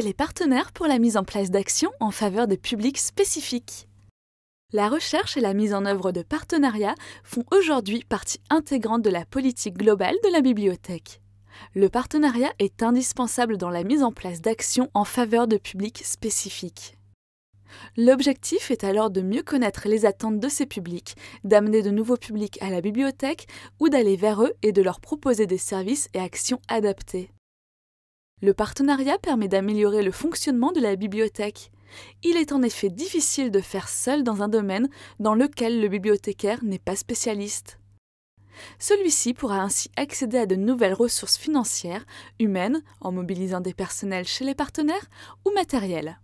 les partenaires pour la mise en place d'actions en faveur des publics spécifiques. La recherche et la mise en œuvre de partenariats font aujourd'hui partie intégrante de la politique globale de la bibliothèque. Le partenariat est indispensable dans la mise en place d'actions en faveur de publics spécifiques. L'objectif est alors de mieux connaître les attentes de ces publics, d'amener de nouveaux publics à la bibliothèque ou d'aller vers eux et de leur proposer des services et actions adaptés. Le partenariat permet d'améliorer le fonctionnement de la bibliothèque. Il est en effet difficile de faire seul dans un domaine dans lequel le bibliothécaire n'est pas spécialiste. Celui-ci pourra ainsi accéder à de nouvelles ressources financières, humaines, en mobilisant des personnels chez les partenaires, ou matériels.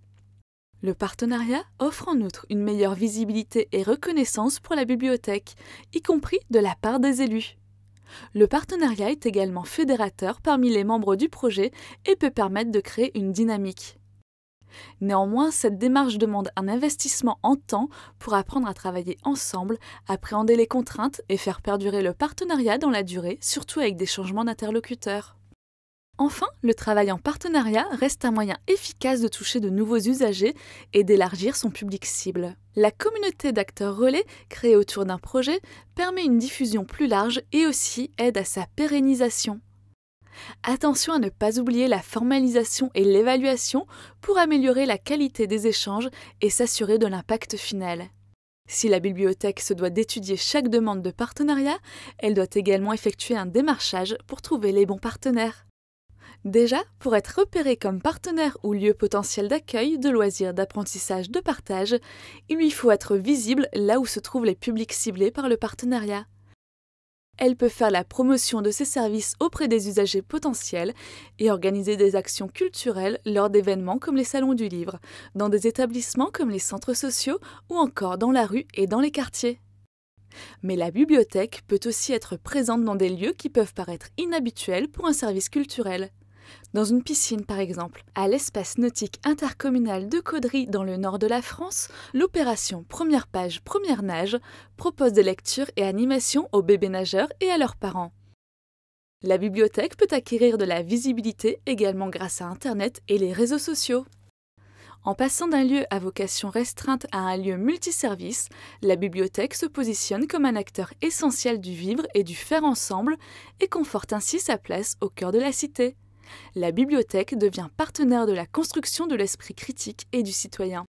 Le partenariat offre en outre une meilleure visibilité et reconnaissance pour la bibliothèque, y compris de la part des élus. Le partenariat est également fédérateur parmi les membres du projet et peut permettre de créer une dynamique. Néanmoins, cette démarche demande un investissement en temps pour apprendre à travailler ensemble, appréhender les contraintes et faire perdurer le partenariat dans la durée, surtout avec des changements d'interlocuteurs. Enfin, le travail en partenariat reste un moyen efficace de toucher de nouveaux usagers et d'élargir son public cible. La communauté d'acteurs relais créée autour d'un projet permet une diffusion plus large et aussi aide à sa pérennisation. Attention à ne pas oublier la formalisation et l'évaluation pour améliorer la qualité des échanges et s'assurer de l'impact final. Si la bibliothèque se doit d'étudier chaque demande de partenariat, elle doit également effectuer un démarchage pour trouver les bons partenaires. Déjà, pour être repéré comme partenaire ou lieu potentiel d'accueil, de loisirs, d'apprentissage, de partage, il lui faut être visible là où se trouvent les publics ciblés par le partenariat. Elle peut faire la promotion de ses services auprès des usagers potentiels et organiser des actions culturelles lors d'événements comme les salons du livre, dans des établissements comme les centres sociaux ou encore dans la rue et dans les quartiers. Mais la bibliothèque peut aussi être présente dans des lieux qui peuvent paraître inhabituels pour un service culturel. Dans une piscine, par exemple, à l'espace nautique intercommunal de Caudry, dans le nord de la France, l'opération Première page, première nage propose des lectures et animations aux bébés nageurs et à leurs parents. La bibliothèque peut acquérir de la visibilité également grâce à Internet et les réseaux sociaux. En passant d'un lieu à vocation restreinte à un lieu multiservice, la bibliothèque se positionne comme un acteur essentiel du vivre et du faire ensemble et conforte ainsi sa place au cœur de la cité. La bibliothèque devient partenaire de la construction de l'esprit critique et du citoyen.